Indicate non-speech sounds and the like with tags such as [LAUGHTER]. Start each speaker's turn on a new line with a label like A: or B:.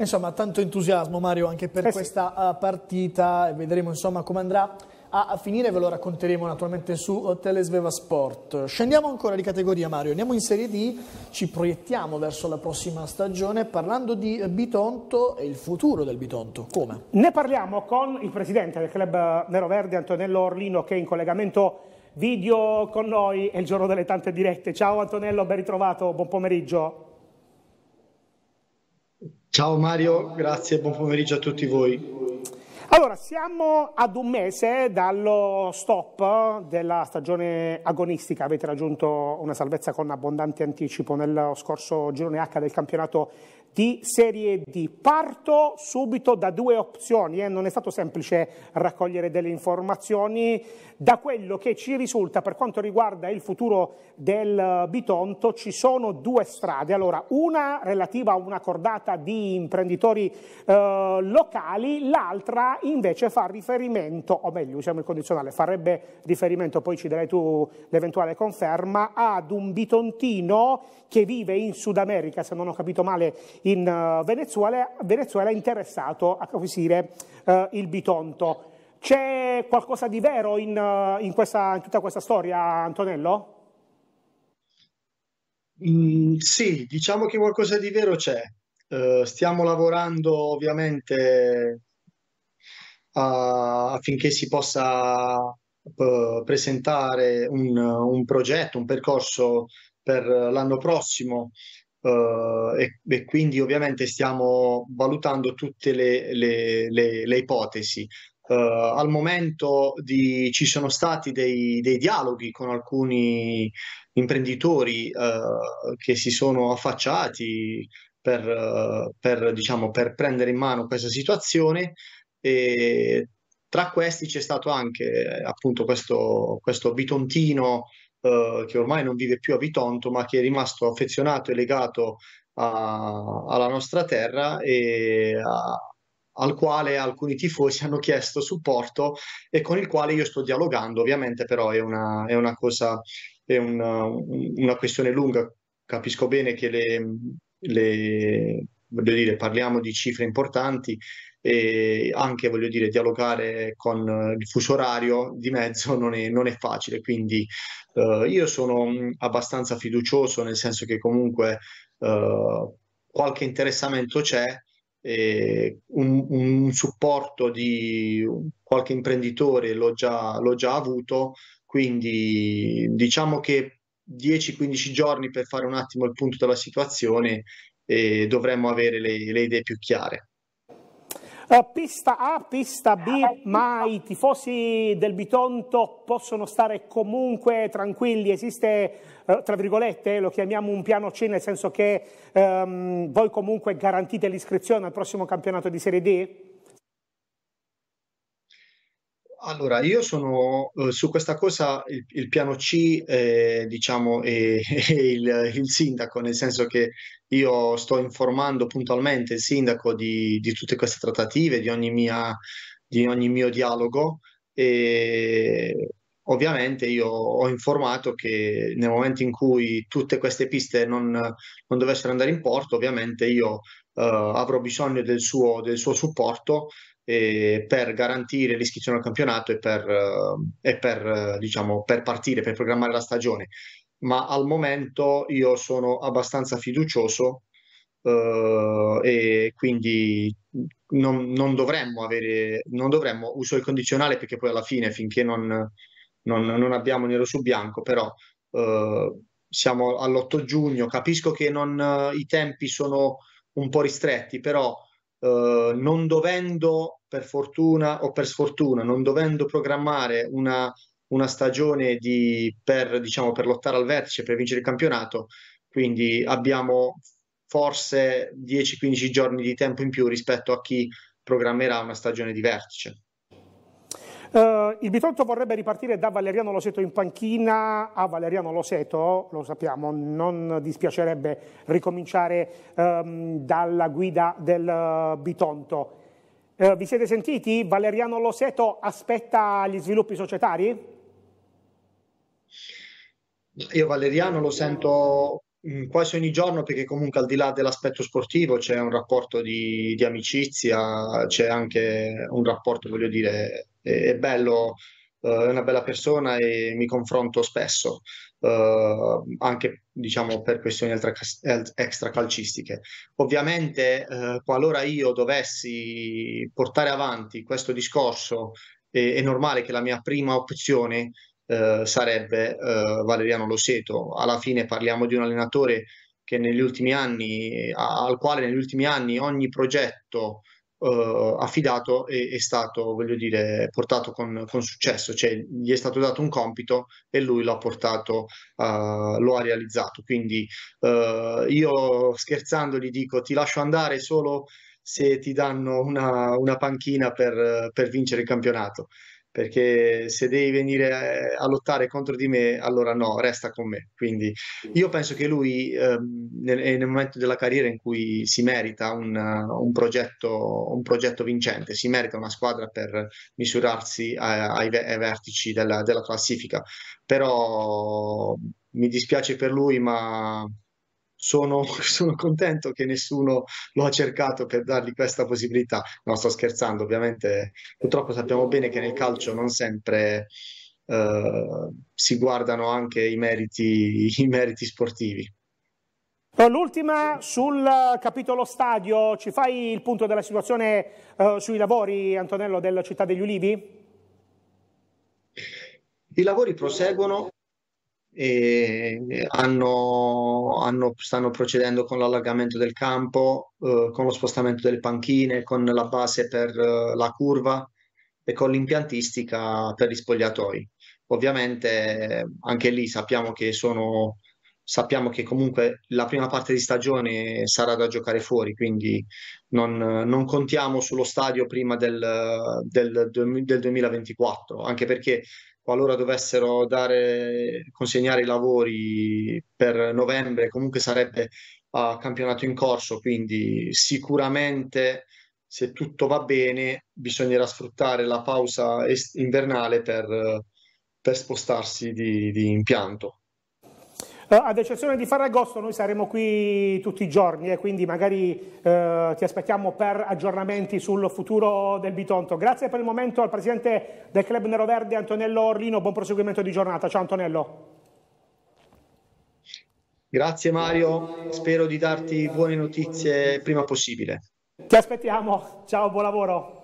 A: Insomma, tanto entusiasmo Mario anche per eh questa eh, partita, vedremo insomma come andrà a finire ve lo racconteremo naturalmente su eh, Telesveva Sport. Scendiamo ancora di
B: categoria Mario, andiamo in Serie D, ci proiettiamo verso la prossima stagione parlando di eh, Bitonto e il futuro del Bitonto. Come? Ne parliamo con il presidente del club nero-verde Antonello Orlino che è in collegamento video con noi, è il giorno delle tante dirette. Ciao Antonello, ben ritrovato, buon pomeriggio.
A: Ciao Mario, grazie e buon pomeriggio a tutti voi.
B: Allora, siamo ad un mese dallo stop della stagione agonistica, avete raggiunto una salvezza con abbondante anticipo nello scorso girone H del campionato di Serie D. Parto subito da due opzioni, eh? non è stato semplice raccogliere delle informazioni, da quello che ci risulta per quanto riguarda il futuro del Bitonto ci sono due strade, allora una relativa a una cordata di imprenditori eh, locali, l'altra invece fa riferimento, o meglio usiamo il condizionale, farebbe riferimento, poi ci darei tu l'eventuale conferma, ad un bitontino che vive in Sud America, se non ho capito male, in eh, Venezuela, Venezuela interessato a acquisire eh, il bitonto. C'è qualcosa di vero in, eh, in, questa, in tutta questa storia, Antonello?
A: Mm, sì, diciamo che qualcosa di vero c'è. Uh, stiamo lavorando ovviamente affinché si possa eh, presentare un, un, progetto, un percorso per l'anno prossimo uh, e, e, quindi ovviamente stiamo valutando tutte le, le, le, le ipotesi. Uh, al momento di, ci sono stati dei, dei, dialoghi con alcuni imprenditori uh, che si sono affacciati per, per, diciamo, per prendere in mano questa situazione e tra questi c'è stato anche appunto questo, questo bitontino eh, che ormai non vive più a Bitonto ma che è rimasto affezionato e legato a, alla nostra terra e a, al quale alcuni tifosi [LAUGHS] hanno chiesto supporto e con il quale io sto dialogando. Ovviamente però è una, è una cosa, è una, una, questione lunga. Capisco bene che le, le voglio dire, parliamo di cifre importanti e anche voglio dire dialogare con il fuso orario di mezzo non è, non è facile quindi eh, io sono mm, abbastanza fiducioso nel senso che comunque eh, qualche interessamento c'è eh, un, un, supporto di qualche imprenditore l'ho già, l'ho già avuto quindi diciamo che 10-15 giorni per fare un attimo il punto della situazione e dovremmo avere le, le idee più chiare.
B: Oh, pista A, pista B, ma i tifosi del Bitonto possono stare comunque tranquilli, esiste, uh, tra virgolette, lo chiamiamo un piano C, nel senso che um, voi comunque garantite l'iscrizione al prossimo campionato di Serie D?
A: Allora, io sono eh, su questa cosa il, il piano C, eh, diciamo, è, [LAUGHS] è il, il, sindaco, nel senso che io sto informando puntualmente il sindaco di, di tutte queste trattative, di ogni, mia, di ogni mio dialogo e ovviamente io ho informato che nel momento in cui tutte queste piste non, non dovessero andare in porto, ovviamente io eh, avrò bisogno del suo, del suo supporto eh, per garantire l'iscrizione al campionato e per, eh, e per, eh, diciamo, per partire, per programmare la stagione. Ma al momento io sono abbastanza fiducioso Uh, e quindi non, non, dovremmo avere, non dovremmo, uso il condizionale perché poi alla fine finché non, non, non abbiamo nero su bianco, però uh, siamo all'8 giugno, capisco che non, i tempi sono un po' ristretti, però eh, non dovendo per fortuna o per sfortuna, non dovendo programmare una, una stagione di, per, diciamo, per lottare al vertice, per vincere il campionato, quindi abbiamo forse 10-15 giorni di tempo in più rispetto a chi programmerà una stagione di vertice.
B: Uh, il Bitonto vorrebbe ripartire da Valeriano Loseto in panchina a Valeriano Loseto, lo sappiamo, non dispiacerebbe ricominciare um, dalla guida del eh, Bitonto. Uh, vi siete sentiti? Valeriano Loseto aspetta gli sviluppi societari?
A: Io Valeriano lo sento Mm, quasi ogni giorno perché comunque al di là dell'aspetto sportivo c'è un rapporto di, di amicizia, c'è anche un rapporto, voglio dire, è, è bello eh, è una bella persona e mi confronto spesso, eh, anche diciamo per questioni extracalcistiche. Ovviamente, eh, qualora io dovessi portare avanti questo discorso, eh, è normale che la mia prima opzione eh, sarebbe eh, Valeriano Loseto. Alla fine parliamo di un allenatore che negli ultimi anni, a, al quale negli ultimi anni ogni progetto eh, affidato è, è, stato, voglio dire, portato con, con, successo, cioè gli è stato dato un compito e lui l'ha portato, eh, lo ha realizzato. Quindi eh, io scherzando gli dico ti lascio andare solo se ti danno una, una panchina per, per vincere il campionato perché se devi venire a, a lottare contro di me, allora no, resta con me. Quindi io penso che lui ehm, eh, nel, nel, momento della carriera in cui si merita un, eh, un, progetto, un progetto, vincente, si merita una squadra per misurarsi a, ai, ai, vertici della, della classifica, però mi dispiace per lui, ma sono, [LAUGHS] sono, contento che nessuno lo ha cercato per dargli questa possibilità. No, sto scherzando, ovviamente. Purtroppo sappiamo bene che nel calcio non sempre eh, si guardano anche i meriti, i meriti sportivi.
B: L'ultima sul capitolo stadio, ci fai il punto della situazione eh, sui lavori, Antonello, della Città degli Ulivi?
A: I lavori proseguono, e hanno, hanno, stanno procedendo con l'allargamento del campo, eh, con lo spostamento delle panchine, con la base per eh, la curva e con l'impiantistica per gli spogliatoi. Ovviamente anche lì sappiamo che sono sappiamo che comunque la prima parte di stagione sarà da giocare fuori, quindi non, non contiamo sullo stadio prima del, del, del, 2024, anche perché qualora dovessero dare, consegnare i lavori per novembre, comunque sarebbe a campionato in corso, quindi sicuramente se tutto va bene bisognerà sfruttare la pausa invernale per, per spostarsi di, di impianto.
B: Eh, ad eccezione di Ferragosto noi saremo qui tutti i giorni e eh, quindi magari eh, ti aspettiamo per aggiornamenti sul futuro del Bitonto. Grazie per il momento al presidente del club Nero Verde, Antonello Orlino, buon proseguimento di giornata. Ciao Antonello.
A: Grazie Mario, spero di darti buone notizie prima possibile. Ti aspettiamo, ciao, buon
B: lavoro.